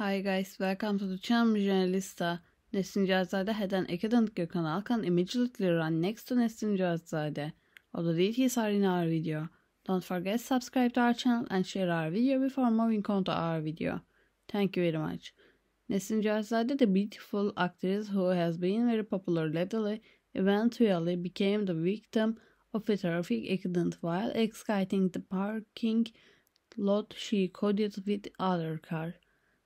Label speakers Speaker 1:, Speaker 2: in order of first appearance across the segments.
Speaker 1: Hi guys, welcome to the channel Journalista. Nesrin Carzadeh had an academic Gökhan Alkan immediately run next to Nesrin All the details are in our video. Don't forget subscribe to our channel and share our video before moving on to our video. Thank you very much. Nesrin Carzadeh, the beautiful actress who has been very popular lately, eventually became the victim of a terrific accident while exiting the parking lot she collided with other car.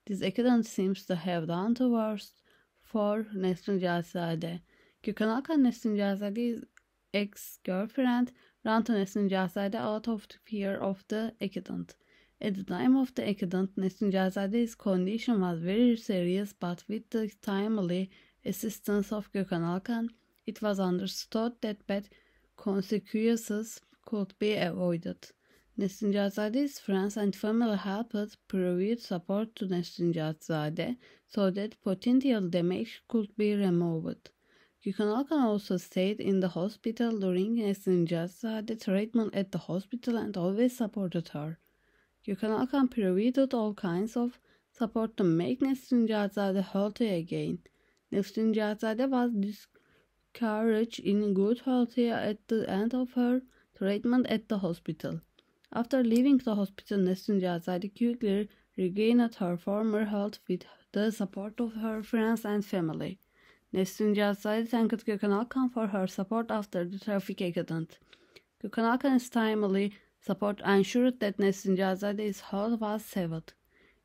Speaker 1: This accident seems to have done the worst for Nesrin Jalzadeh. Gökhan Nesrin Jalzade's ex-girlfriend ran to Nesrin Jalzadeh out of fear of the accident. At the time of the accident, Nesrin Jalzade's condition was very serious, but with the timely assistance of Gökhan it was understood that bad consequences could be avoided. Nesinjazade is friends and family helped provide support to Nesinjazade so that potential damage could be removed. Yukanakan also stayed in the hospital during Nesinjazade treatment at the hospital and always supported her. Yukanakan provided all kinds of support to make Nesinjazade healthy again. Nesinjazade was discouraged in good health at the end of her treatment at the hospital. After leaving the hospital, Nesunja Azadi quickly regained her former health with the support of her friends and family. Nesunja Azadi thanked Gökhan Alkan for her support after the traffic accident. Gökhan Alkan's timely support ensured that Nesunja Azade's health was saved.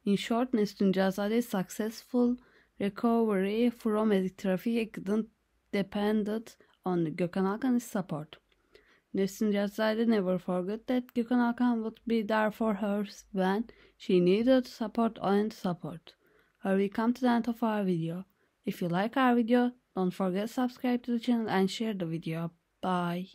Speaker 1: In short, Nesunja Azade's successful recovery from a traffic accident depended on Gökhan Alkan's support said, "I never forgot that Gökhan Alkan would be there for her when she needed support and support. Here we come to the end of our video. If you like our video, don't forget to subscribe to the channel and share the video. Bye.